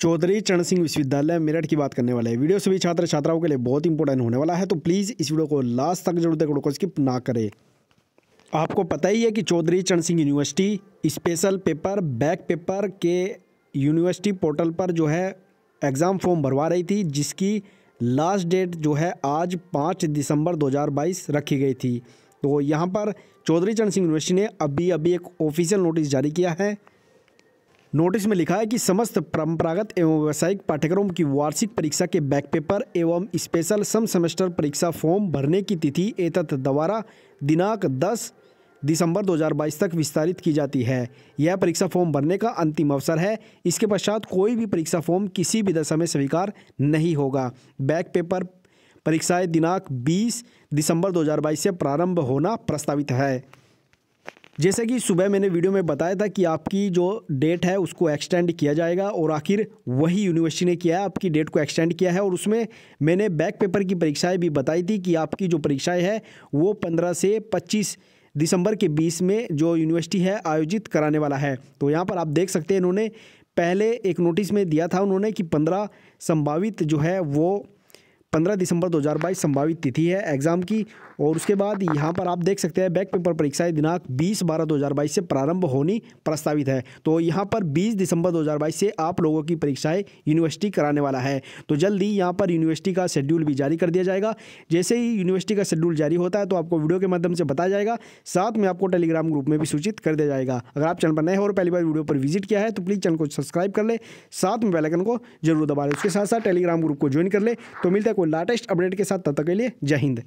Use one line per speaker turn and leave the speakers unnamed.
चौधरी चरण सिंह विश्वविद्यालय मेरठ की बात करने वाले हैं वीडियो सभी छात्र छात्राओं के लिए बहुत इंपॉर्टेंट होने वाला है तो प्लीज़ इस वीडियो को लास्ट तक जरूर देखो को स्किप ना करें आपको पता ही है कि Chaudhary Charan Singh university special paper back paper के यूनिवर्सिटी पोर्टल पर जो है एग्ज़ाम फॉर्म भरवा रही थी जिसकी लास्ट डेट जो है आज पाँच दिसंबर दो रखी गई थी तो यहाँ पर चौधरी चरण सिंह यूनिवर्सिटी ने अभी अभी एक ऑफिशियल नोटिस जारी किया है नोटिस में लिखा है कि समस्त परंपरागत एवं व्यावसायिक पाठ्यक्रम की वार्षिक परीक्षा के बैक पेपर एवं स्पेशल सम सेमेस्टर परीक्षा फॉर्म भरने की तिथि एतत् द्वारा दिनांक 10 दिसंबर 2022 तक विस्तारित की जाती है यह परीक्षा फॉर्म भरने का अंतिम अवसर है इसके पश्चात कोई भी परीक्षा फॉर्म किसी भी दशा में स्वीकार नहीं होगा बैक पेपर परीक्षाएँ दिनांक बीस दिसंबर दो से प्रारंभ होना प्रस्तावित है जैसे कि सुबह मैंने वीडियो में बताया था कि आपकी जो डेट है उसको एक्सटेंड किया जाएगा और आखिर वही यूनिवर्सिटी ने किया है आपकी डेट को एक्सटेंड किया है और उसमें मैंने बैक पेपर की परीक्षाएं भी बताई थी कि आपकी जो परीक्षाएं हैं वो पंद्रह से पच्चीस दिसंबर के बीच में जो यूनिवर्सिटी है आयोजित कराने वाला है तो यहाँ पर आप देख सकते हैं इन्होंने पहले एक नोटिस में दिया था उन्होंने कि पंद्रह संभावित जो है वो पंद्रह दिसंबर 2022 संभावित तिथि है एग्ज़ाम की और उसके बाद यहाँ पर आप देख सकते हैं बैक पेपर परीक्षाएं दिनांक 20 बारह 2022 से प्रारंभ होनी प्रस्तावित है तो यहाँ पर 20 दिसंबर 2022 से आप लोगों की परीक्षाएं यूनिवर्सिटी कराने वाला है तो जल्द ही यहाँ पर यूनिवर्सिटी का शेड्यूल भी जारी कर दिया जाएगा जैसे ही यूनिवर्सिटी का शेड्यूल जारी होता है तो आपको वीडियो के माध्यम से बताया जाएगा साथ में आपको टेलीग्राम ग्रुप में भी सूचित कर दिया जाएगा अगर आप चैनल पर नए हो और पहली बार वीडियो पर विजिट किया है तो प्लीज़ चैनल को सब्सक्राइब कर ले साथ में बेलकन को जरूर दबा लें उसके साथ साथ टेलीग्राम ग्रुप को ज्वाइन कर ले तो मिलता है को लेटेस्ट अपडेट के साथ तब तक के लिए जय हिंद